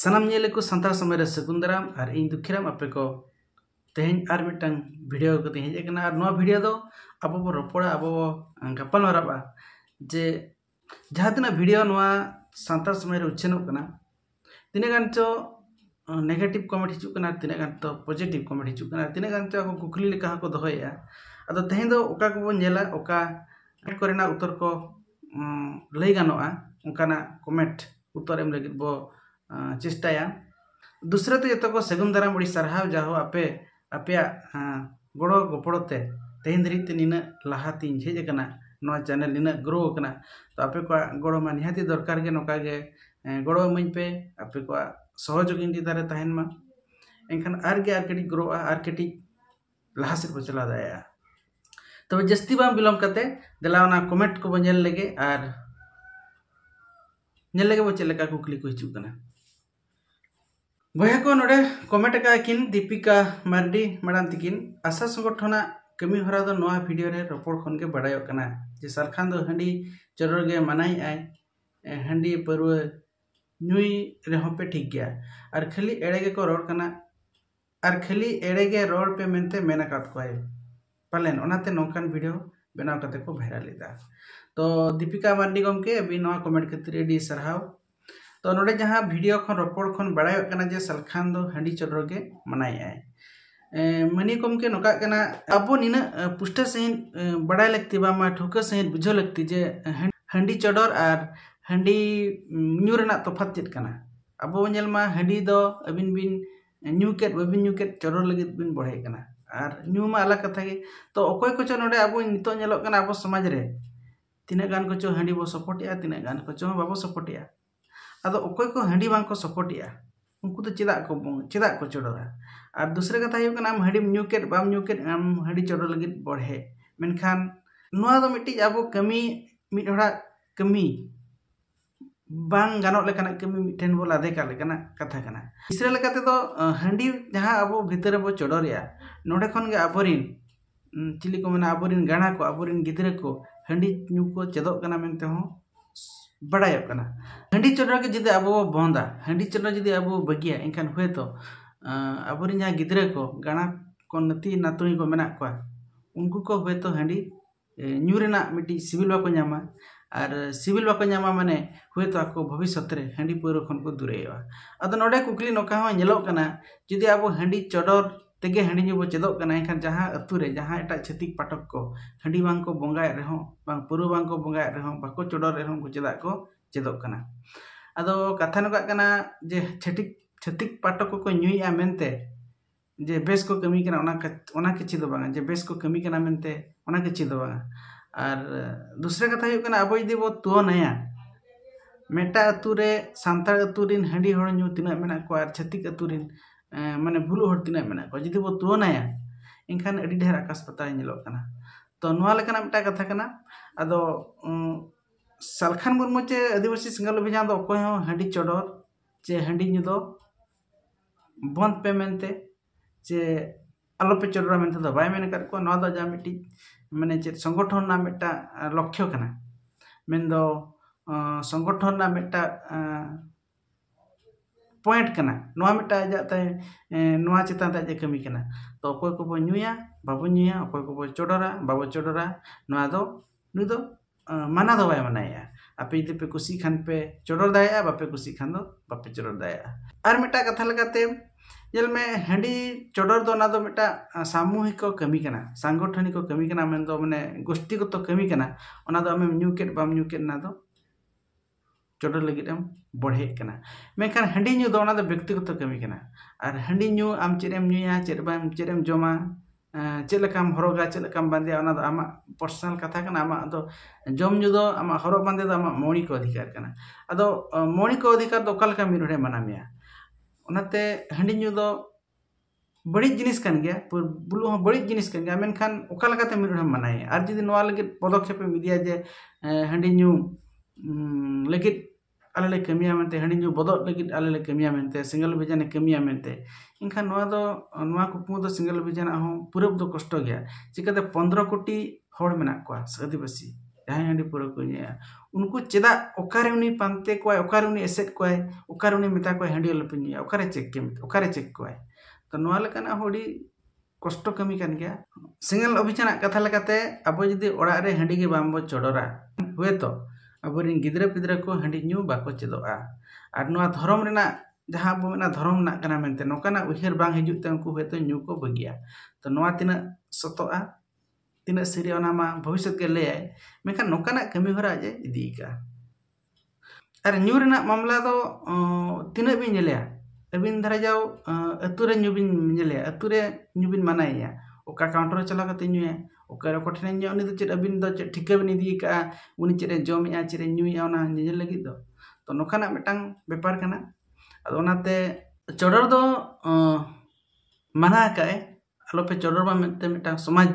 सनाम को लेको समय रे सकुंदराम और इन दुखीराम आपे को तेहन और मिटन वीडियो को तेहन एकना और नवा दो अब रोपड़ा अब बो गपन जे जहाँ तना भिडियो ना संताल समय उच्छेन तीनगान चो नेगेटिव कमेंट हिचू तीनगान तिने गान तो पॉजिटिव कमेंट हिचू तीनगान चो को कुकली लेका को दोहया अद तेहन को बन जेला उत्तर को लई गानोआ कमेंट उत्तर एम लगे बो चेष्टा दूसरा तो जतक सेगुन दाराम सारहव जाहो आपे आपे गड़ो गपड़ोते तेहन धरते नीना लहाती हजना चैनल नीना ग्रो करना तो आपे को गड़ो में निहती दरकार नौकागे गड़ो इमें पे आपे को सहजोगी दारे तहन में एनखान कटी ग्रो आटी लहा सब चला दाया तब तो जस्ती बाम विलम करते दिलाना कमेंट को बोल लगे और चलका कुकली को हजना बया को नोड़े कमेंट किन दीपिका मार्डी मैडम तकिन आशा संगठन कमी हर दो नवा वीडियो रपड़ खन के बड़ाय जे सारखान हाँ चरण के गे मनाई आय हंडी परव नुई रेहो ठीक गया और खाली एड़े को रोड़ना और खाली एड़े के रोड पे मेनते मेना काट कोय पालेन ओनाते नोकान बनाव को भाइरल लेदा तो दीपिका मार्डी गमके अभी कमेंट कतरी डी ᱛᱚᱱᱚᱨᱮ ᱡᱟᱦᱟᱸ ᱵᱤᱰᱤᱭᱳ ᱠᱷᱚᱱ ᱨᱚᱯᱚᱲ ᱠᱷᱚᱱ ᱵᱟᱲᱟᱭᱚᱜ ᱠᱟᱱᱟ ᱡᱮ ᱥᱟᱞᱠᱷᱟᱱᱫᱚ ᱦᱟᱸᱰᱤ ᱪᱚᱲᱚᱜᱮ ᱢᱟᱱᱟᱭᱟᱭ ᱮ ᱢᱟᱹᱱᱤᱠᱚᱢ ᱠᱮ ᱱᱚᱠᱟ ᱠᱟᱱᱟ ᱟᱵᱚ ᱱᱤᱱᱟᱹ ᱯᱩᱥᱴᱟᱨ ᱥᱮᱱ ᱵᱟᱲᱟᱭ ᱞᱮᱠᱛᱤ ᱵᱟᱢᱟ ᱴᱷᱩᱠᱟ ᱥᱮഹിᱫ ᱵᱩᱡᱷᱚ ᱞᱮᱠᱛᱤ ᱡᱮ ᱦᱟᱸᱰᱤ ᱪᱚᱲᱚᱨ ᱟᱨ ᱦᱟᱸᱰᱤ ᱧᱩᱨᱮᱱᱟ ᱛᱚᱯᱷᱟᱛ ᱪᱤᱴ ᱠᱟᱱᱟ ᱟᱵᱚ ᱧᱮᱞᱢᱟ ᱦᱟᱸᱰᱤᱫᱚ ᱟᱹᱵᱤᱱᱵᱤᱱ ᱧᱩ अब अकय को हाँडी बांग सपोर्टा उनको चेदा को चेदा को चोड़ोरा और दूसरे कथा आम हाँडी के बाम के आम हाँडी चोड़ो लगे बढ़े मेखान मिट्टी अब कमी मिडड़ा कमी बांग गानों लेकाना कमी मिठन बो लादे का लेकाना कथा कना तीसरे लेकाते तो हाँडी जहाँ अब भीतर बो चोड़ो रिया नोडे खन आबोरिन चिली को मेना आबोरिन गाना को आबोरिन गिदरे को हाँडी को चेदोग कना मेनते हो ᱵᱟᱲᱟᱭᱚᱜ ᱠᱟᱱᱟ ᱦᱟᱺᱰᱤ ᱪᱚᱰᱚᱨ ᱜᱮ ᱡᱩᱫᱤ ᱟᱵᱚ ᱵᱚ ᱵᱚᱱᱫᱟ ᱦᱟᱺᱰᱤ ᱪᱚᱰᱚᱨ ᱡᱩᱫᱤ ᱟᱵᱚ ᱵᱚ ᱵᱟᱹᱜᱤᱭᱟ ᱮᱱᱠᱷᱟᱱ ᱦᱚᱭᱛᱚ ᱟᱵᱚᱨᱮᱱ ᱡᱟᱦᱟᱸ ᱜᱤᱫᱽᱨᱟᱹ ᱠᱚ ᱜᱟᱬᱟ ᱠᱚ ᱱᱟᱹᱛᱤ ᱱᱟᱛᱩᱱᱤ ᱠᱚ ᱢᱮᱱᱟᱜ ᱠᱚᱣᱟ ᱩᱱᱠᱩ ᱠᱚ ᱦᱚᱭᱛᱚ ᱦᱟᱺᱰᱤ ᱧᱩ ᱨᱮᱱᱟᱜ ᱢᱤᱫᱴᱤᱡ ᱥᱤᱵᱤᱞ ᱵᱟᱠᱚ ᱧᱟᱢᱟ और सिविल बाको नामा माने हयतो आको भविष्यत रे हांडी पौर खन को दूरेवा अद नोडे कुकली नोका हो नेलोकना जुदी आबो हांडी चडर तेगे हाँ बो चेदना जहाँ अतुरे जहाँ एट छतिक पाठक को हाँ बाको बंगाए रहे पुरु बाको बंगाए बाको चोड़ रहे चेदा को चेदना अद कथा नगर जे छटिक छतिक पाठक को मनते जे बेस को कमी करना कि जे बेस को कमी करते और दूसरे कथा हूँ अब जी बो तुअनाया मेटा अतुरे सानता अतुरी हाँ तीन तना को छतिक अतुरी माने भूल हर तीन मे जी बो तुनाया इनखान ढेर आकाश पता तो मिटा कथा अद सालखान मुरमु चे आदिवासी सिंगल अभिजान तो हाँ चडर चे हाँ बंद पे मनते चे आलोपे चडरा मनते बैन को मैंने चे संगठन मिट्टा लक्ष्य कर संगठन मिट्टा पॉइंट करना नुआ मिटा नुआ चितान ताजे कमी करना तो अकोय को बोया नुया बाबो को बो चोडरा बाबो चोडरा नुआ दो नु दो माना दो बाय मनाया आपे जदि पे कुसी खान पे चोडर दाया बापे कुसी खान बापे चोडर दाया कथा लगाते जल में हंडी चोडर दो ना दो मिटा सामूहिक कमी करना सांगठनिक कमी करना मन दो गोष्ठीगत कमी करना ओना दो बाम के ना दो चोट लगे बढ़े मेखान हाँडी ᱧᱩ ᱫᱚ ᱚᱱᱟ ᱫᱚ ᱵᱮᱠᱛᱤᱜᱚᱛᱚ ᱠᱟᱹᱢᱤ ᱠᱟᱱᱟ ᱟᱨ ᱦᱟᱺᱰᱤ ᱧᱩ ᱟᱢ ᱪᱮᱫ ᱮᱢ ᱧᱩᱭᱟ ᱪᱮᱫ ᱵᱟᱢ ᱪᱮᱫ ᱮᱢ ᱡᱚᱢᱟ ᱪᱮᱫ ᱞᱮᱠᱟᱢ ᱦᱚᱨᱚᱜᱟ ᱪᱮᱫ ᱞᱮᱠᱟᱢ ᱵᱟᱸᱫᱮᱭᱟ ᱚᱱᱟ ᱫᱚ ᱟᱢᱟᱜ ᱯᱟᱨᱥᱚᱱᱟᱞ ᱠᱟᱛᱷᱟ ᱠᱟᱱᱟ ᱟᱢᱟᱜ ᱫᱚ ᱡᱚᱢ ᱧᱩ ᱫᱚ ᱟᱢᱟᱜ ᱦᱚᱨᱚᱜ ᱵᱟᱸᱫᱮ ᱫᱚ ᱟᱢᱟᱜ ᱢᱚᱬᱤᱠ ᱚᱫᱷᱤᱠᱟᱨ ᱠᱟᱱᱟ ᱟᱫᱚ ᱢᱚᱬᱤᱠ ᱚᱫᱷᱤᱠᱟᱨ ᱫᱚ ᱚᱠᱟ ᱞᱮᱠᱟ ᱢᱤᱫ ᱦᱚᱲᱮ ᱢᱟᱱᱟᱣ ᱚᱱᱟᱛᱮ ᱦᱟᱺᱰᱤ ᱧᱩ ᱫᱚ बड़ी जिनिस कन गया बुलू हाँ बड़ी जिनिस कन गया मेनखान ओका लगाते मिड मनाए और जी नवा लगे पदक्षेप इदिया जे हाँ लगीद ᱟᱞᱮ ᱠᱟᱹᱢᱤᱭᱟ ᱢᱮᱱᱛᱮ ᱦᱟᱺᱰᱤ ᱧᱩ ᱵᱚᱫᱚᱞ ᱞᱟᱹᱜᱤᱫ ᱟᱞᱮ ᱠᱟᱹᱢᱤᱭᱟ ᱢᱮᱱᱛᱮ ᱥᱤᱝᱜᱮᱞ ᱵᱷᱤᱡᱟᱱᱮ ᱠᱟᱹᱢᱤᱭᱟ ᱢᱮᱱᱛᱮ ᱮᱱᱠᱷᱟᱱ ᱱᱚᱣᱟ ᱫᱚ ᱱᱚᱣᱟ ᱠᱩᱠᱢᱩ ᱫᱚ ᱥᱤᱝᱜᱮᱞ ᱵᱷᱤᱡᱟᱱᱟᱜ ᱦᱚᱸ ᱯᱩᱨᱟᱹᱵ ᱫᱚ ᱠᱚᱥᱴᱚ ᱜᱮᱭᱟ ᱪᱤᱠᱟᱹᱛᱮ ᱯᱚᱱᱫᱨᱚ ᱠᱳᱴᱤ ᱦᱚᱲ ᱢᱮᱱᱟᱜ ᱠᱚᱣᱟ ᱟᱹᱫᱤᱵᱟᱹᱥᱤ ᱡᱟᱦᱟᱸᱭ ᱦᱟᱺᱰᱤ ᱯᱟᱹᱣᱨᱟᱹ ᱠᱚ ᱧᱩᱭᱟ ᱩᱱᱠᱩ ᱪᱮᱫᱟᱜ ᱚᱠᱟᱨᱮ ᱩᱱᱤ ᱯᱟᱱᱛᱮ ᱠᱚᱣᱟᱭ ᱚᱠᱟᱨᱮ ᱩᱱᱤ ᱮᱥᱮᱫ ᱠᱚᱣᱟᱭ ᱚᱠᱟᱨᱮ ᱩᱱᱤ ᱢᱮᱛᱟ ᱠᱚᱣᱟᱭ ᱦᱟᱺᱰᱤ ᱟᱞᱚᱯᱮ ᱧᱩᱭᱟ ᱚᱠᱟᱨᱮ ᱪᱮᱠ ᱚᱠᱟᱨᱮ ᱪᱮᱠ ᱠᱚᱣᱟᱭ ᱛᱚ ᱱᱚᱣᱟ ᱞᱮᱠᱟᱱᱟᱜ ᱦᱚᱸ ᱟᱹᱰᱤ ᱠᱚᱥᱴᱚ ᱠᱟᱹᱢᱤ ᱠᱟᱱ ᱜᱮᱭᱟ ᱥᱤᱝᱜᱮᱞ ᱚᱵᱷᱤᱡᱟᱱᱟᱜ ᱠᱟᱛᱷᱟ ᱞᱮᱠᱟᱛᱮ ᱟᱵᱚ ᱡᱩᱫᱤ ᱚᱲᱟᱜ ᱨᱮ ᱦᱟᱺᱰᱤ ᱜᱮ ᱵᱟᱝᱵᱚ ᱪᱚᱰᱚᱨᱟ ᱦᱳᱭᱛᱚ aburin gidra pidra ko handi nyu bako cedo a arnu a thorom rena jaha bo mena thorom na kana mente no bang hiju te ngku heto nyu ko bagia to no a tina soto a tina seri ona ma bawi sot kele e me kan kana kemi hura je idi ka ar nyu rena mamla do tina bin jelea abin dara jau atura nyu bin jelea atura nyu bin mana ya ओका counter चला करते नुए check अब दो check ठिका check जमे check नुए लगी तो तो नौकान मेटांग बेपार करना दो मना आलोपे चोडर बा समाज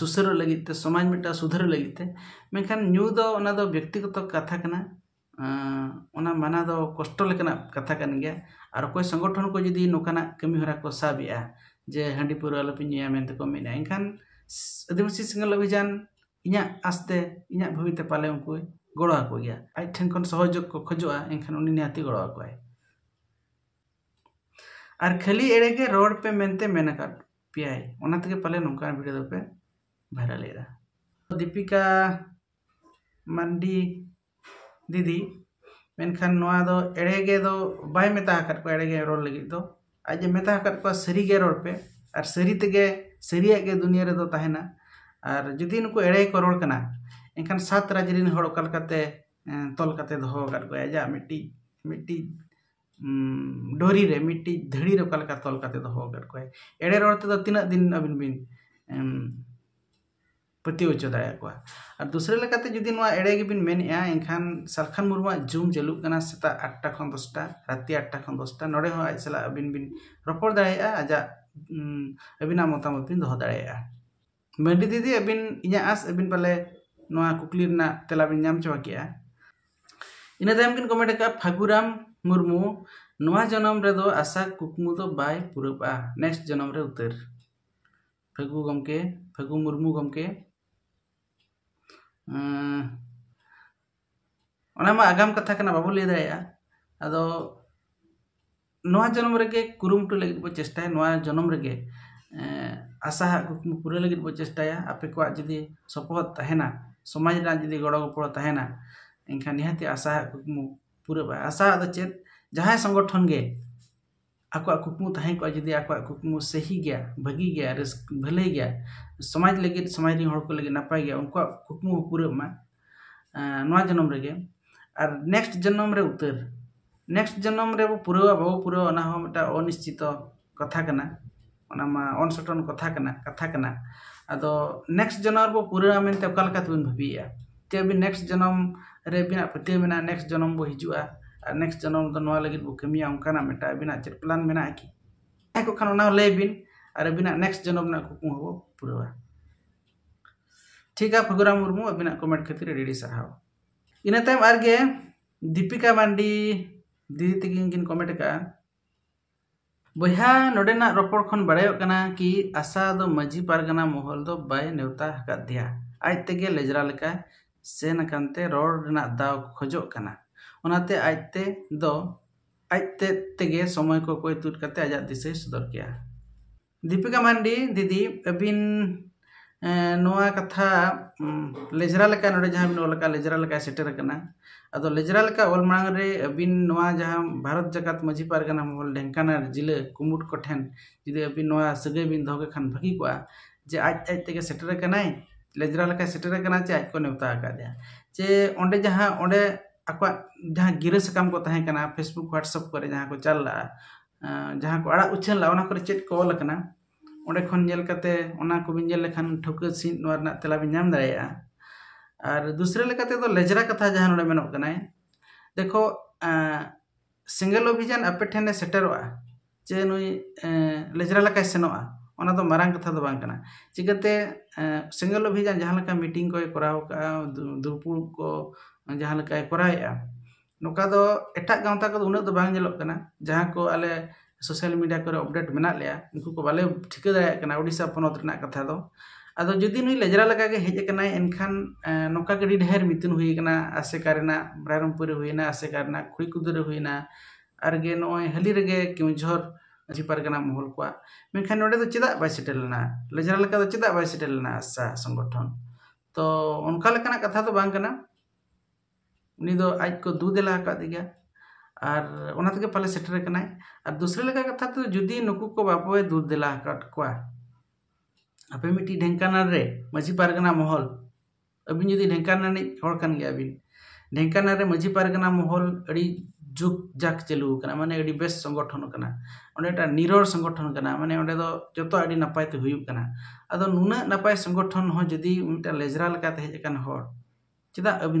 सुसर लगे समाज मेटा सुधर लगे मेखान व्यक्तिगत कथा करना मना कष्ट कथा ᱠᱚᱥᱴᱚ गया और संगठन को जी ᱚᱠᱚᱭ ᱥᱚᱝᱜᱚᱴᱷᱚᱱ ᱠᱚ ᱡᱩᱫᱤ ᱱᱚᱝᱠᱟᱱᱟᱜ ᱡᱮ ᱦᱟᱺᱰᱤ ᱯᱟᱹᱣᱨᱟᱹ ᱟᱞᱚᱯᱮ ᱧᱩᱭᱟ ᱢᱮᱱᱛᱮᱠᱚ ᱢᱮᱱᱟ ᱮᱱᱠᱷᱟᱱ ᱟᱹᱫᱤᱵᱟᱹᱥᱤ ᱥᱤᱸᱜᱟᱹᱞ ᱚᱵᱷᱤᱡᱟᱱ ᱤᱧᱟᱹᱜ ᱟᱥᱛᱮ ᱤᱧᱟᱹᱜ ᱵᱷᱟᱹᱵᱤᱛᱮ ᱯᱟᱞᱮ ᱩᱱᱠᱩ ᱜᱚᱲᱚ ᱟᱠᱚ ᱜᱮᱭᱟ ᱟᱡ ᱴᱷᱮᱱ ᱠᱷᱚᱱ ᱥᱚᱦᱚᱡᱳᱜᱽ ᱠᱚ ᱠᱷᱚᱡᱚᱜᱼᱟ ᱮᱱᱠᱷᱟᱱ ᱩᱱᱤ ᱱᱤᱦᱟᱹᱛᱤ ᱜᱚᱲᱚ ᱟᱠᱚᱣᱟᱭ ᱟᱨ ᱠᱷᱟᱹᱞᱤ ᱮᱲᱮᱜᱮ ᱨᱚᱲ ᱯᱮ ᱢᱮᱱᱛᱮ ᱢᱮᱱ ᱟᱠᱟᱫ ᱯᱮᱭᱟᱭ ᱚᱱᱟ ᱛᱮᱜᱮ ᱯᱟᱞᱮ ᱱᱚᱝᱠᱟᱱ ᱵᱷᱤᱰᱤᱭᱳ ᱫᱚᱯᱮ ᱵᱷᱟᱭᱨᱟᱞ ᱮᱫᱟ ᱫᱤᱯᱤᱠᱟ ᱢᱟᱱᱰᱤ ᱫᱤᱫᱤ ᱢᱮᱱᱠᱷᱟᱱ ᱱᱚᱣᱟ ᱫᱚ ᱮᱲᱮᱜᱮ ᱫᱚ ᱵᱟᱭ ᱢᱮᱛᱟ ᱟᱠᱟᱫ ᱠᱚᱣᱟ ᱮᱲᱮᱜᱮ ᱨᱚᱲ ᱞᱟᱹᱜᱤᱫ ᱫᱚ आज जे मेता कर को सरी गे रोड पे आर सरी तगे सरी आगे दुनिया रे दो ताहेना आर जदी एड़े को रोड एनखान सात राज्य रे होड़ कल कते को आजा मिट्टी मिट्टी डोरी रे मिट्टी धड़ी रे कल का तोल को एड़े रोड तो तीन दिन अब बिन पतिव चाया और दूसरे लगाते जुदी ना एड़े बिन एखान सालखान मुरमु जूम जलूबा सेता आठटा दसटा राति आठटा दसटा नोड़े आज साल अब आज अब मतामत बी दो दाड़ा मंडी दीदी अब इंटर आस अब पाले कुकली तेला बी नाम चाबा इन तमकिन कमेंट कर फागुराम मुरमु ना जनम आशा कुकमु तो बै नेक्स्ट जनम उतर फागु गमके फागु मुरमु गमके ᱚᱱᱟ ᱢᱟ ᱟᱜᱟᱢ ᱠᱟᱛᱷᱟ ᱠᱟᱱᱟ ᱵᱟᱵᱚ ᱞᱟᱹᱭ ᱫᱟᱲᱮᱭᱟᱜᱼᱟ ᱟᱫᱚ ᱱᱚᱣᱟ ᱡᱚᱱᱚᱢ ᱨᱮᱜᱮ ᱠᱩᱨᱩᱢᱩᱴᱩ ᱞᱟᱹᱜᱤᱫ ᱵᱚ ᱪᱮᱥᱴᱟᱭᱟ ᱱᱚᱣᱟ ᱡᱚᱱᱚᱢ ᱨᱮᱜᱮ ᱟᱥᱟ ᱠᱩᱠᱢᱩ ᱯᱩᱨᱟᱹᱣ ᱞᱟᱹᱜᱤᱫ ᱵᱚ ᱪᱮᱥᱴᱟᱭᱟ ᱟᱯᱮ ᱠᱚᱣᱟᱜ ᱡᱩᱫᱤ ᱥᱚᱯᱚᱦᱚᱫ ᱛᱟᱦᱮᱱᱟ ᱥᱚᱢᱟᱡᱽ ᱨᱮᱱᱟᱜ ᱡᱩᱫᱤ ᱜᱚᱲᱚ ᱜᱚᱯᱚᱲᱚ ᱛᱟᱦᱮᱱᱟ ᱮᱱᱠᱷᱟᱱ ᱱᱤᱦᱟᱹᱛᱤ ᱟᱥᱟ ᱠᱩᱠᱢᱩ ᱯᱩᱨᱟᱹᱜᱼᱟ ᱟᱥᱟ ᱫᱚ ᱪᱮᱫ ᱡᱟᱦᱟᱸᱭ ᱥᱚᱝᱜᱚᱴᱷᱚᱱ ᱜᱮ कुकमु तहें जी कुकमु सही गया भागी गया रस गया समाज लगे समाज नपाय गया उनको कुकमु पूरा जन्म रे और नेक्स्ट जन्म रे उतर नेक्स्ट जन्म रे वो पूरा बाबू पूरा ना अनिश्चित कथा करना कथा कथा करना अद नेक्स्ट जन्म बो पूरा मेनते भाविए चे नेक्स्ट जन्म रे पतिया मेना नेक्स्ट जन्म बो हजुआ ᱟᱨ ᱱᱮᱠᱥᱴ ᱡᱚᱱᱚᱢ ᱫᱚ ᱱᱚᱣᱟ ᱞᱟᱹᱜᱤᱫ ᱵᱚ ᱠᱟᱹᱢᱤᱭᱟ ᱚᱱᱠᱟᱱᱟᱜ ᱢᱤᱫᱴᱟᱝ ᱟᱹᱵᱤᱱᱟᱜ ᱪᱮᱫ ᱯᱞᱟᱱ ᱢᱮᱱᱟᱜᱼᱟ ᱠᱤ ᱛᱟᱦᱮᱸ ᱠᱚᱜ ᱠᱷᱟᱱ ᱚᱱᱟ ᱞᱟᱹᱭ ᱵᱤᱱ ᱟᱨ ᱟᱹᱵᱤᱱᱟᱜ ᱱᱮᱠᱥᱴ ᱡᱚᱱᱚᱢ ᱨᱮᱱᱟᱜ ᱠᱩᱠᱢᱩ ᱦᱚᱸᱵᱚ ᱯᱩᱨᱟᱹᱣᱟ ᱴᱷᱤᱠᱟ ᱯᱷᱟᱹᱜᱩᱨᱟᱢ ᱢᱩᱨᱢᱩ ᱟᱹᱵᱤᱱᱟᱜ ᱠᱚᱢᱮᱱᱴ ᱠᱷᱟᱹᱛᱤᱨ ᱟᱹᱰᱤ ᱟᱹᱰᱤ ᱥᱟᱨᱦᱟᱣ ᱤᱱᱟᱹ ᱛᱟᱭᱚᱢ ᱟᱨᱜᱮ ᱫᱤᱯᱤᱠᱟ ᱢᱟᱱᱰᱤ ᱫᱤᱫᱤ ᱛᱟᱹᱠᱤᱱ ᱠᱤᱱ ᱠᱚᱢᱮᱱᱴ ᱟᱠᱟᱜᱼᱟ ᱵᱚᱭᱦᱟ ᱱᱚᱰᱮᱱᱟᱜ ᱨᱚᱯᱚᱲ ᱠᱷᱚᱱ ᱵᱟᱲᱟᱭᱚᱜ ᱠᱟᱱᱟ ᱠᱤ ᱟᱥᱟ ᱫᱚ ᱢᱟᱹᱡᱷᱤ ᱯᱟᱨᱜᱟᱱᱟ ᱢᱚᱦᱚᱞ ᱫᱚ ᱵᱟᱭ ᱱᱮᱣᱛᱟ ᱟᱠᱟᱫᱮᱭᱟ ᱟᱡ ᱛᱮᱜᱮ ᱞᱮᱡᱽᱨᱟ ᱞᱮᱠᱟ ᱥᱮᱱ ᱟᱠᱟᱱᱛᱮ ᱨᱚᱲ ᱨᱮᱱᱟᱜ ᱫᱟᱣ ᱠᱷᱚᱡᱚᱜ ᱠᱟᱱᱟ ᱚᱱᱟᱛᱮ ᱟᱡᱛᱮ ᱫᱚ ᱟᱡᱛᱮ ᱛᱮᱜᱮ ᱥᱚᱢᱚᱭ ᱠᱚ ᱠᱚᱭ ᱛᱩᱫ ᱠᱟᱛᱮ ᱟᱡᱟᱜ ᱫᱤᱥᱟᱹᱭ ᱥᱚᱫᱚᱨ ᱠᱮᱜᱼᱟ ᱫᱤᱯᱤᱠᱟ ᱢᱟᱱᱰᱤ ᱫᱤᱫᱤ ᱟᱹᱵᱤᱱ ᱱᱚᱣᱟ ᱠᱟᱛᱷᱟ ᱞᱮᱡᱽᱨᱟ ᱞᱮᱠᱟ ᱱᱚᱰᱮ ᱡᱟᱦᱟᱸ ᱵᱤᱱ ᱚᱞ ᱟᱠᱟᱫ ᱞᱮᱡᱽᱨᱟ ᱞᱮᱠᱟ ᱥᱮᱴᱮᱨ ᱟᱠᱟᱱᱟ ᱟᱫᱚ ᱞᱮᱡᱽᱨᱟ ᱞᱮᱠᱟ ᱚᱞ ᱢᱟᱲᱟᱝ ᱨᱮ ᱟᱹᱵᱤᱱ ᱱᱚᱣᱟ ᱡᱟᱦᱟᱸ ᱵᱷᱟᱨᱚᱛ ᱡᱟᱠᱟᱛ ᱢᱟᱹᱡᱷᱤ ᱯᱟᱨᱜᱟᱱᱟ ᱢᱚᱦᱚᱞ ᱰᱷᱮᱝᱠᱟᱱᱟᱨ ᱡᱤᱞᱟᱹ ᱠᱩᱢᱩᱴ ᱠᱚᱴᱷᱮᱱ ᱡᱩᱫᱤ ᱟᱹᱵᱤᱱ ᱱᱚᱣᱟ ᱥᱟᱹᱜᱟᱹᱭ ᱵᱤᱱ ᱫᱚᱦᱚ ᱠᱮᱠᱷᱟᱱ ᱵᱷᱟᱹᱜᱤ कोआ ᱡᱮ ᱟᱡ ᱟᱡ ᱛᱮᱜᱮ ᱥᱮᱴᱮᱨ ᱟᱠᱟᱱᱟᱭ ᱞᱮᱡᱽᱨᱟ ᱞᱮᱠᱟ ᱥᱮᱴᱮᱨ ᱟᱠᱟᱱᱟ ᱪᱮ ᱟᱡ ᱠᱚ ᱱᱮᱣᱛᱟ ᱟᱠᱟᱫᱮᱭᱟ ᱪᱮ ᱚᱸᱰᱮ ᱡᱟᱦᱟᱸ ᱚᱸᱰᱮ गिर साम को फेसबुक ह्वाट्सअप को जहाँ को चल ला जहाँ को आड़ उछन ला चेक को ऑलना अंकते खान ठुक सीन तलाम दर दूसरे तो लेजरा कथा जहाँ ना देखो सिंगल अभिजान आपे ठेने सेटर चे नु लेजरा लेकिन सेनों तो मारा कथा तो चिकाते सिंगल अभिजान जहाँ मीटिंग को कराव दुपुर को नौका एट गाँवता को उन्ना तो बालना जहाँ को आले सोशल मीडिया को अपडेट मेना लिया उनको को बाले ठीक दाना उड़ीसा पनत कथा तो अब जुदी नई लेजरा लगा के हज कर एनखान नौका की ढेर मितुन होना आशेका ब्रारमपुर होना आशेका खुड़ी कुदूर होना और नए हाली रगे क्यों क्यूझर झीपारा महल को मेखान ना तो चेदा बै सेटेलना लेजरा चेदा बै सेटेलना आशा संगठन तो उनका कथा तो बांकना उन्हीं दो आज को दूध एला का दिया और उनाते पाले सेटर और दूसरे लगा कथा तो जुदी नुकू को बापे दूध दिला का आपे मिट्टी ढेंकाना रे माझी पारगना महल अभी जुदी ढेंकाना ने हर कन गया अबिन ढेंकाना रे माझी पारगना महल अड़ी जुग जाक चालू माने अड़ी बेस संगठन कना ओंडे निरोर संगठन कना माने ओंडे जो जतो अड़ी नपाय ते हुयुक कना अदो नुना नपाय संगठन हो जदी मिटा लेजरा लका ते हेज कन चेदा अब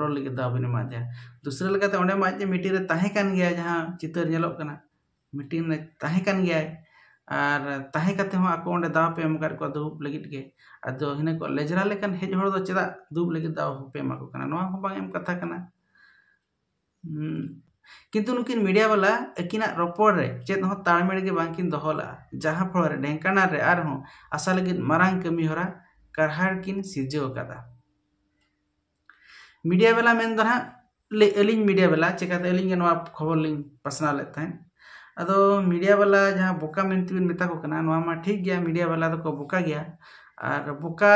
रोल लगे अबी माध्यम दूसरे लगाते अंत माध्यम मिट्टी तहेकान गया जहाँ चितर नलोगना मिट्टी तहेकान गया और तहेकते आपको दावे एम कर दुब लगे अद इन्हें को लेजरा लेकिन हेज हर तो चेदा दुब लगे दावेको ना एम कथा करना हम्म। किंतु नुकिन मीडिया वाला अकिन रोपड़े चेद तामेड़े बाकी दहला जहाँ फल ढेकाना आशा लगे मारा कमी हरा कारहारकिन सिर्जोकदा मीडिया वाला मेन दो अली मीडिया वाला चिकाते अली खबर लिंग पासना लेते हैं अदो मीडिया वाला जहाँ बोका मनती मेता को ठीक गया मीडिया वाला को बोका गया और बोका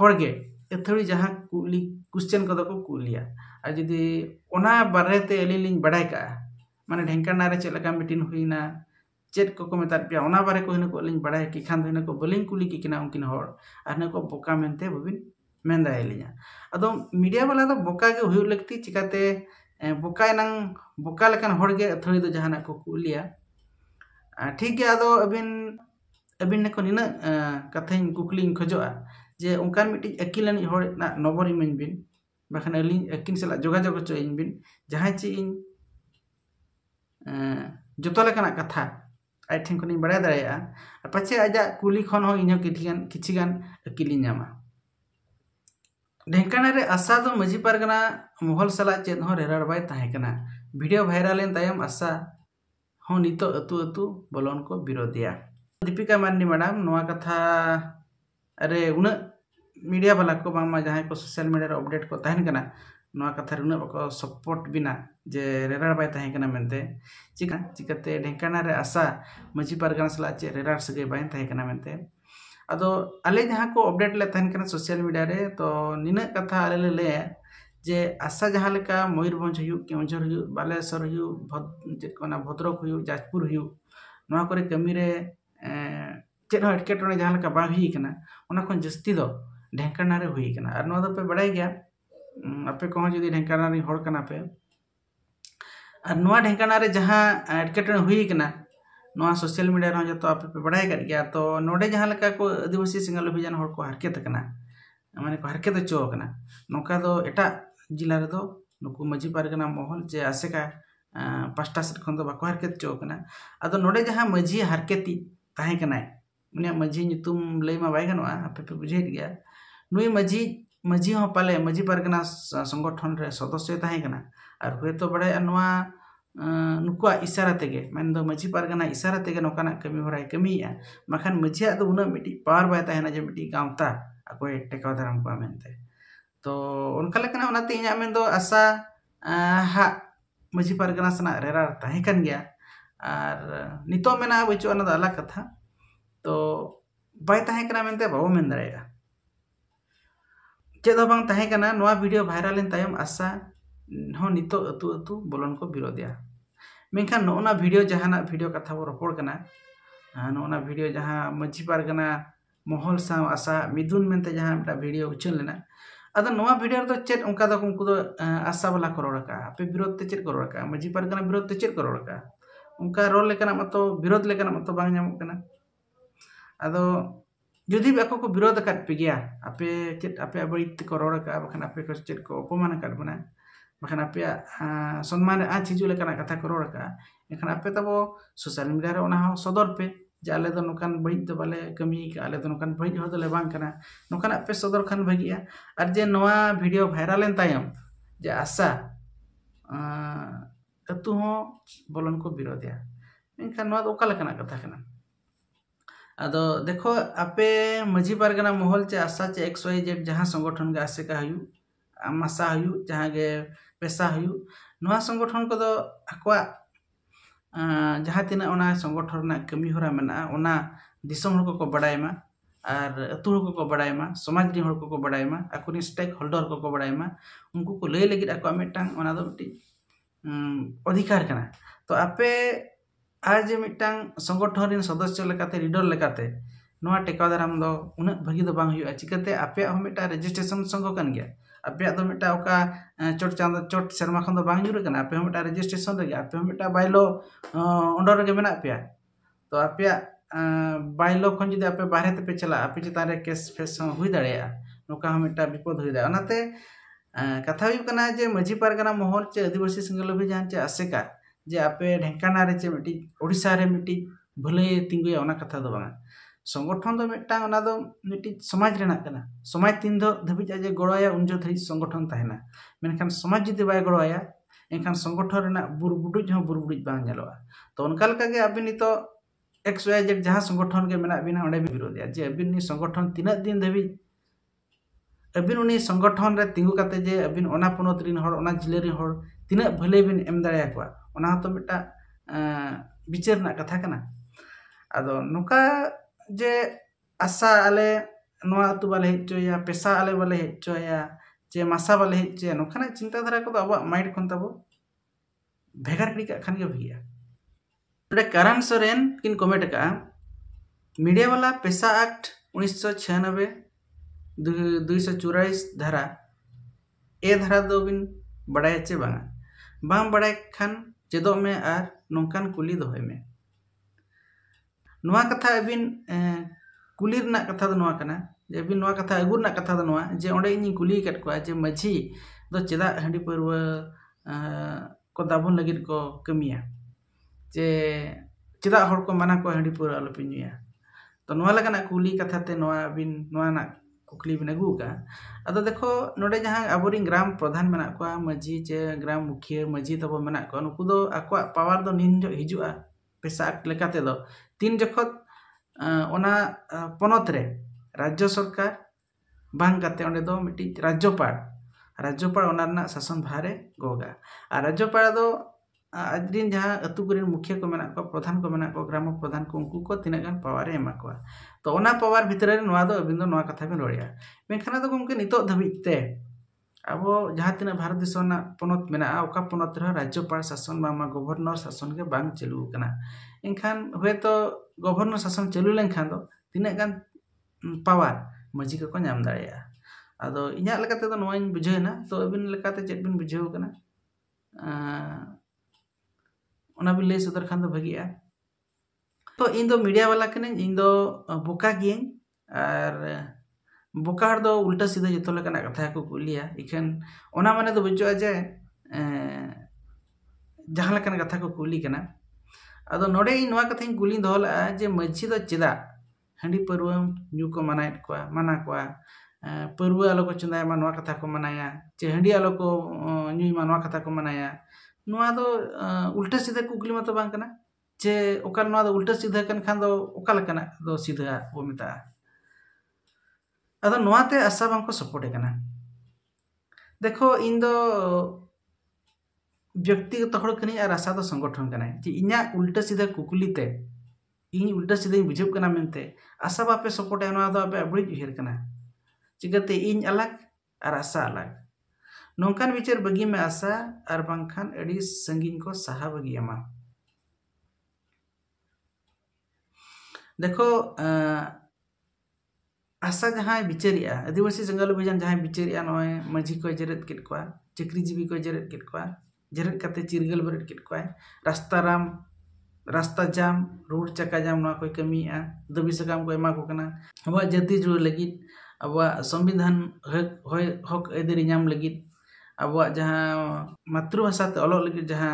हे एथड़ी जहाँ कुली क्वेश्चन को कुलिया और जी बारे बारहते अली लिंग बड़ा का माने ढेंकाना चलका मीटिंग होना चेक को मेतापे बारे को हिना को बड़ा कि खान को बलिंग कुली किना उनकिन और बोका मनते बबिन ᱢᱮᱱᱫᱟ ᱟᱹᱞᱤᱧᱟ ᱟᱫᱚ ᱢᱤᱰᱤᱭᱟ ᱵᱟᱞᱟ ᱫᱚ ᱵᱚᱠᱟ ᱜᱮ ᱦᱩᱭᱩᱜ ᱞᱟᱹᱠᱛᱤ ᱪᱤᱠᱟᱹᱛᱮ ᱵᱚᱠᱟ ᱮᱱᱟᱝ ᱵᱚᱠᱟ ᱞᱮᱠᱟᱱ ᱦᱚᱲ ᱜᱮ ᱟᱹᱛᱷᱟᱹᱲᱤ ᱫᱚ ᱡᱟᱦᱟᱱᱟᱜ ᱠᱚ ᱠᱩᱞᱤᱭᱟ ᱴᱷᱤᱠ ᱜᱮᱭᱟ ᱟᱫᱚ ᱟᱹᱵᱤᱱ ᱟᱹᱵᱤᱱ ᱱᱮᱠᱚ ᱱᱤᱱᱟᱹᱜ ᱠᱟᱛᱷᱟᱧ ᱠᱩᱠᱞᱤᱧ ᱠᱷᱚᱡᱚᱜᱼᱟ ᱡᱮ ᱚᱱᱠᱟᱱ ᱢᱤᱫᱴᱤᱡ ᱟᱹᱠᱤᱞᱟᱱᱤᱡ ᱦᱚᱲ ᱨᱮᱱᱟᱜ ᱱᱚᱵᱚᱨ ᱤᱢᱟᱹᱧ ᱵᱤᱱ ᱵᱟᱠᱷᱟᱱ ᱟᱹᱞᱤᱧ ᱟᱹᱠᱤᱱ ᱥᱟᱞᱟᱜ ᱡᱳᱜᱟᱡᱳᱜᱽ ᱦᱚᱪᱚᱭᱤᱧ ᱵᱤᱱ ᱡᱟᱦᱟᱸᱭ ᱪᱮ ᱤᱧ ᱡᱚᱛᱚ ᱞᱮᱠᱟᱱᱟᱜ ᱠᱟᱛᱷᱟ ᱟᱡ ᱴᱷᱮᱱ ᱠᱷᱚᱱᱤᱧ ᱵᱟᱲᱟᱭ ᱫᱟᱲᱮᱭᱟᱜᱼᱟ ᱯᱟᱪᱷᱮ ᱟᱡᱟᱜ ᱠᱩᱞᱤ ᱠᱷᱚᱱ ᱦᱚᱸ ᱤᱧᱦᱚᱸ ᱠᱤᱪᱷᱤᱜᱟᱱ ᱠᱤᱪᱷᱤᱜᱟᱱ ᱟᱹᱠᱤᱞᱤᱧ ᱧᱟᱢᱟ ढेकाना आशा तो मजी परगना महल सलाह चेद हो रेरार भिडियो तहकना आशा हो नित अतु अतु बलोन को विरोधिया दीपिका मान्नी मैडम ना कथा रे उन मीडिया वाला को बामा जहाँ को सोशल मीडिया रे अपडेट को तहन कना नोआ कथा रे उन को सपोर्ट बिना जे रेरार बाय तहकना मेनते चिका चिकते ढेंकाना रे आशा मजी परगना सला चे रेरार सगे बाय तहकना मेनते अब अली को अपडेट लेकर सोशल मीडिया रे तो नीना कथा अल ले जे आशा जहाँ लेकिन मयूरभ होर हो बालेश्वर हो चेकना भद्रक हो जापुर होकर कमी चेक एटके बना जस्ती ढेंकाना होना और ना पे बड़ा गया आपे को जो ढेंकाना पे और ना ढेंकाना जहाँ एटके ना सोशल मीडिया जो आपे बड़ा तो ना तो जहाँ को आदिवासी सिंगल अभियान को हरकत मैंने को हरकत अच्छा नौका दो तो एट जिला माजी मजी महल जे आशेका पास्टा सेट बाको हरकत अच्छा अब ना तो जहाँ हरकती तहकना मैंने मजी लैमा बैगनों आपे बुझे नई मजी माजी हाँ पाले माजी पारगना संगठन सदस्य तहकना और हे तो बड़ा नुकुआ इशारा तेगे मैं माजी पारगाना इशारा तेगे नौकाना कमी हो कमी है मखान तो उन पार बैना जो मिट्टी गाँवता अको टेकाव दाराम को तो उनका इन आशा हा माजी पारगाना सना रेरारेकन गया और नित बचुआ अलग कथा तो बैना बाबो मन दागा चेद वीडियो भाइरल आशा नित बोलन को बिरोधा ᱢᱮᱱᱠᱷᱟᱱ ᱱᱚᱜᱼᱚᱱᱟ ᱵᱷᱤᱰᱤᱭᱳ ᱡᱟᱦᱟᱱᱟᱜ ᱵᱷᱤᱰᱤᱭᱳ ᱠᱟᱛᱷᱟ ᱵᱚ ᱨᱚᱯᱚᱲ ᱠᱟᱱᱟ ᱱᱚᱜᱼᱚᱱᱟ ᱵᱷᱤᱰᱤᱭᱳ ᱡᱟᱦᱟᱸ ᱢᱟᱺᱡᱷᱤ ᱯᱟᱨᱜᱟᱱᱟ ᱢᱚᱦᱚᱞ ᱥᱟᱶ ᱟᱥᱟ ᱢᱤᱫᱩᱱ ᱢᱮᱱᱛᱮ ᱡᱟᱦᱟᱸ ᱢᱤᱫᱴᱟᱝ ᱵᱷᱤᱰᱤᱭᱳ ᱩᱪᱷᱟᱹᱱ ᱞᱮᱱᱟ ᱟᱫᱚ ᱱᱚᱣᱟ ᱵᱷᱤᱰᱤᱭᱳ ᱨᱮᱫᱚ ᱪᱮᱫ ᱚᱱᱠᱟ ᱫᱚ ᱩᱱᱠᱩ ᱫᱚ ᱟᱥᱟ ᱵᱟᱞᱟ ᱠᱚ ᱨᱚᱲ ᱟᱠᱟᱜᱼᱟ ᱟᱯᱮ ᱵᱤᱨᱳᱫ ᱛᱮ ᱪᱮᱫ ᱠᱚ ᱨᱚᱲ ᱟᱠᱟᱜᱼᱟ ᱢᱟᱺᱡᱷᱤ ᱯᱟᱨᱜᱟᱱᱟ ᱵᱤᱨᱳᱫ ᱛᱮ ᱪᱮᱫ ᱠᱚ ᱨᱚᱲ ᱟᱠᱟᱜᱼᱟ ᱚᱱᱠᱟ ᱨᱚᱲ ᱞᱮᱠᱟᱱᱟᱜ ᱢᱟᱛᱚ ᱵᱤᱨᱳᱫ ᱞᱮᱠᱟᱱᱟᱜ ᱢᱟᱛᱚ ᱵᱟᱝ ᱧᱟᱢᱚᱜ ᱠᱟᱱᱟ ᱟᱫᱚ ᱡᱩᱫᱤ ᱟᱠᱚ ᱠᱚ ᱵᱤᱨᱳᱫ ᱟᱠᱟᱫ ᱯᱮ ᱜᱮᱭᱟ ᱟᱯᱮ ᱪᱮᱫ ᱟᱯᱮ ᱵᱟᱹᱲᱤᱡ ᱛᱮᱠᱚ ᱨᱚᱲ ᱟᱠᱟᱜᱼᱟ ᱵᱟᱠᱷᱟᱱ ᱟᱯᱮ ᱠᱚ ᱪᱮᱫ ᱠᱚ ᱚᱯᱚᱢᱟᱱ ᱟᱠᱟᱫ ᱵᱚᱱᱟ बाखान आप सन्मान आज हजूल कथा को रोड़ा एखान आपे तब सोशल मीडिया सदर पे जे आले तो नौकान बड़ी तो बाले कमी आले तो नौकान बड़ी हदले नौकान आपे सदर खान भागी और जे ना भिडियो भाइरल जे आशा अतु बोलन को बिरोधे मेखान कथा कर अद देखो आपे मजी पारगना महल चे आशा चे एक्स वाई जेड जहाँ संगठन के हूँ आशा हूँ जहाँ पेशा हो संगठन को जहाँ तना संगठन कमी हर मेना को बड़ा और अतु को बड़ा समाज को को बड़ा स्टेक होल्डर को को बड़ा उनको को लय लगे आकटा अधिकार करना तो आपे आज मिट्टा संगठन सदस्य लेकाते लीडर टेका दाराम उन भागी चिकाते आपे मिट्टा रेजिस्ट्रेशन संघ कर आपेद चोट चांद चोट सेमा खन जुड़े कर आप रेजिस्ट्रेशन आप बैलो अंडे मे पे तो आप बैलो खन जुदी आप बारे तेपे चला आप चितान केस फेस हाँ हुई दौका विपद होते कथा होना जे मजी पारगाना महल चे आदिवासी संगलभ जहाँ चे आशेका जे आपे ढेकाना चेटी मिट्टी ओडिशा मिट्टी भलै तीगुए कथा तो बाहर संगठन दो मिट्टा ओना समाज रेना समाज तीन दो धबिज गड़ोया उन जो संगठन तहना मेनखान समाज जदी बै गड़ोया एनखान संगठन रेना बुरबुडुज हो तो उनका लका के अभी नी तो एक्स वाई जेड जहां संगठन के मेना बिना ओडे जे अब संगठन तीन दिन धबिज अब संगठन रे तिंगु जे अब ओना जिले तीन भले बिन एम दाड़े आकुआ तो मिटा विचार ना कथा कना अदो नुका ᱡᱮ ᱟᱥᱟ ᱟᱞᱮ ᱱᱚᱣᱟ ᱟᱛᱳ ᱵᱟᱞᱮ ᱦᱮᱡ ᱦᱚᱪᱚᱭᱟ ᱯᱮᱥᱟ ᱟᱞᱮ ᱵᱟᱞᱮ ᱦᱮᱡ ᱦᱚᱪᱚᱭᱟ ᱡᱮ ᱢᱟᱥᱟ ᱵᱟᱞᱮ ᱦᱮᱡ ᱦᱚᱪᱚᱭᱟ ᱱᱚᱝᱠᱟᱱᱟᱜ ᱪᱤᱱᱛᱟᱹ ᱫᱷᱟᱨᱟ ᱠᱚᱫᱚ ᱟᱵᱚᱣᱟᱜ ᱢᱟᱭᱤᱱᱰ ᱠᱷᱚᱱ ᱛᱟᱵᱚ ᱵᱷᱮᱜᱟᱨ ᱜᱤᱰᱤ ᱠᱟᱜ ᱠᱷᱟᱱ ᱜᱮ ᱵᱷᱟᱹᱜᱤᱜᱼᱟ ᱱᱚᱰᱮ ᱠᱟᱨᱟᱱ ᱥᱚᱨᱮᱱ ᱠᱤᱱ ᱠᱚᱢᱮᱱᱴ ᱠᱟᱜᱼᱟ मीडिया वाला पैसा एक्ट उन्नीस सौ छियानबे दुई सौ चौरास धारा ए धारा दो बिन बड़ा चे बांगा बांग बड़ा खान चेदो में और नौकान कुली दोहे में ᱱᱚᱣᱟ ᱠᱟᱛᱷᱟ ᱟᱹᱵᱤᱱ ᱠᱩᱞᱤ ᱨᱮᱱᱟᱜ ᱠᱟᱛᱷᱟ ᱫᱚ ᱱᱚᱣᱟ ᱠᱟᱱᱟ ᱡᱮ ᱟᱹᱵᱤᱱ ᱱᱚᱣᱟ ᱠᱟᱛᱷᱟ ᱟᱹᱜᱩ ᱨᱮᱱᱟᱜ ᱠᱟᱛᱷᱟ ᱫᱚ ᱱᱚᱣᱟ ᱡᱮ ᱚᱸᱰᱮ ᱤᱧᱤᱧ ᱠᱩᱞᱤ ᱟᱠᱟᱫ ᱠᱚᱣᱟ ᱡᱮ ᱢᱟᱹᱡᱷᱤ ᱫᱚ ᱪᱮᱫᱟᱜ ᱦᱟᱺᱰᱤ ᱯᱟᱹᱨᱣᱟᱹ ᱠᱚ ᱫᱟᱵᱚᱱ ᱞᱟᱹᱜᱤᱫ ᱠᱚ ᱠᱟᱹᱢᱤᱭᱟ ᱡᱮ ᱪᱮᱫᱟᱜ ᱦᱚᱲ ᱠᱚ ᱢᱟᱱᱟ ᱠᱚᱣᱟ ᱦᱟᱺᱰᱤ ᱯᱟᱹᱣᱨᱟᱹ ᱟᱞᱚᱯᱮ ᱧᱩᱭᱟ ᱛᱚ ᱱᱚᱣᱟ ᱞᱮᱠᱟᱱᱟᱜ ᱠᱩᱞᱤ ᱠᱟᱛᱷᱟᱛᱮ ᱱᱚᱣᱟ ᱟᱹᱵᱤᱱ ᱱᱚᱣᱟ ᱨᱮᱱᱟᱜ ᱠᱩᱠᱞᱤ ᱵᱤᱱ ᱟᱹᱜᱩ ᱟᱠᱟᱫᱼᱟ ᱟᱫᱚ ᱫᱮᱠᱷᱚ ᱱᱚᱰᱮ ᱡᱟᱦᱟᱸ ᱟᱵᱚᱨᱮᱱ ᱜᱨᱟᱢ ᱯᱨᱚᱫᱷᱟᱱ ᱢᱮᱱᱟᱜ ᱠᱚᱣᱟ ᱢᱟᱹᱡᱷᱤ ᱪᱮ ᱜᱨᱟᱢ ᱢᱩᱠᱷᱤᱭᱟᱹ ᱢᱟᱹᱡᱷᱤ ᱛᱟᱵᱚ ᱢᱮᱱᱟᱜ ᱠᱚᱣᱟ ᱱᱩᱠᱩ ᱫᱚ ᱟᱠᱚᱣᱟᱜ ᱯᱟᱣᱟᱨ ᱫᱚ ᱱᱤᱱ ᱦᱤᱡᱩᱜᱼᱟ ᱯᱮᱥᱟ ᱟᱠᱴ ᱞᱮᱠᱟ ᱛᱮᱫᱚ ᱛᱤᱱ ᱡᱚᱠᱷᱚᱡ ᱚᱱᱟ ᱯᱚᱱᱚᱛ ᱨᱮ ᱨᱟᱡᱽᱡᱚ ᱥᱚᱨᱠᱟᱨ ᱵᱟᱝ ᱠᱟᱛᱮ ᱚᱸᱰᱮ ᱫᱚ ᱢᱤᱫᱴᱤᱡ ᱨᱟᱡᱽᱡᱚᱯᱟᱲ ᱨᱟᱡᱽᱡᱚᱯᱟᱲ ᱚᱱᱟ ᱨᱮᱱᱟᱜ ᱥᱟᱥᱚᱱ ᱵᱷᱟᱨᱮ ᱜᱚᱜᱟ ᱟᱨ ᱨᱟᱡᱽᱡᱚᱯᱟᱲ ᱫᱚ ᱟᱡᱨᱤᱱ ᱡᱟᱦᱟᱸ ᱟᱛᱩ ᱠᱚᱨᱮᱱ ᱢᱩᱠᱷᱤᱭᱟᱹ ᱠᱚ ᱢᱮᱱᱟᱜ ᱠᱚᱣᱟ ᱯᱨᱚᱫᱷᱟᱱ ᱠᱚ ᱢᱮᱱᱟᱜ ᱠᱚᱣᱟ ᱜᱨᱟᱢ ᱯᱨᱚᱫᱷᱟᱱ ᱠᱚ ᱩᱱᱠᱩ ᱠᱚ ᱛᱤᱱᱟᱹᱜ ᱜᱟᱱ ᱯᱟᱣᱟᱨᱮ ᱮᱢᱟ ᱠᱚᱣᱟ ᱛᱚ ᱚᱱᱟ ᱯᱟᱣᱟᱨ ᱵᱷᱤᱛᱨᱤ ᱨᱮ ᱱᱚᱣᱟ ᱫᱚ ᱟᱹᱵᱤᱱ ᱫᱚ ᱱᱚᱣᱟ ᱠᱟᱛᱷᱟ ᱵᱤᱱ ᱨᱚᱲᱮᱜᱼᱟ ᱢᱮᱱᱠᱷᱟᱱ ᱟᱫᱚ ᱜᱚᱢᱠᱮ ᱱᱤᱛᱚᱜ ᱫᱷᱟᱹᱵᱤᱡ ᱛᱮ अब जहाँ तीन भारत पनत में अका पनत राज्यपाल शासन बामा गवर्नर शासन के बांग चालू एनखान हे तो गवर्नर शासन चालू लेखान तीना गान पावर मजी को नाम दाड़ा अद इन बुझेना तो अबिन चेक बिन बुझे बिन लै सदर खान भगे तो इन मीडिया वाला कनें इन बोका गियाँ बोका दो उल्टा सीधा जो कथा को कुलिया इखान मान बुझा जे जहाँ कथा को कुली करना अब नोड़े ना कथा कुली दौल जे माझी चेदा हाँ पर्वम जू को माना को माना को पर्व आलोक चंदा कथा को मना चे हाँ आलोक जुमा कथा को मना ना तो उल्टा सीधा कुकली मत चे उल्टा सीधा खान सीधा बो मतदा ᱟᱫᱚ आशा ᱟᱥᱟ ᱵᱟᱝᱠᱚ ᱥᱟᱯᱳᱨᱴ ᱠᱟᱱᱟ ᱫᱮᱠᱷᱚ ᱤᱧ ᱫᱚ व्यक्तिगत हर कहीं और आशा तो संगठन कना जे इना उल्टा सीधा कुकलीते इन उल्टा सीधा बुझेब मनते आशा बापे सपोर्ट है ना तो आपे अबड़ी उहर कना चिकाते इन अलग और आशा अलग नौकान विचार बगी में आशा और बाखान अड़ी संगीन को सहा बगियमा देखो आशा जहाँ विचारे आदिवासी जंगल अभियान जहाँ विचारे नए माझी को जेरद के चाकरीजीवी को जेरद के जेरद करते चिरगल बरद के रास्ता राम रास्ता जाम रोड चाका जाम को कमी दाबी सकाम को एमा को अब जाति जुड़ लगी अब संविधान हक आदरी नाम लगी अब जहाँ मातृभाषा अलग लगी जहाँ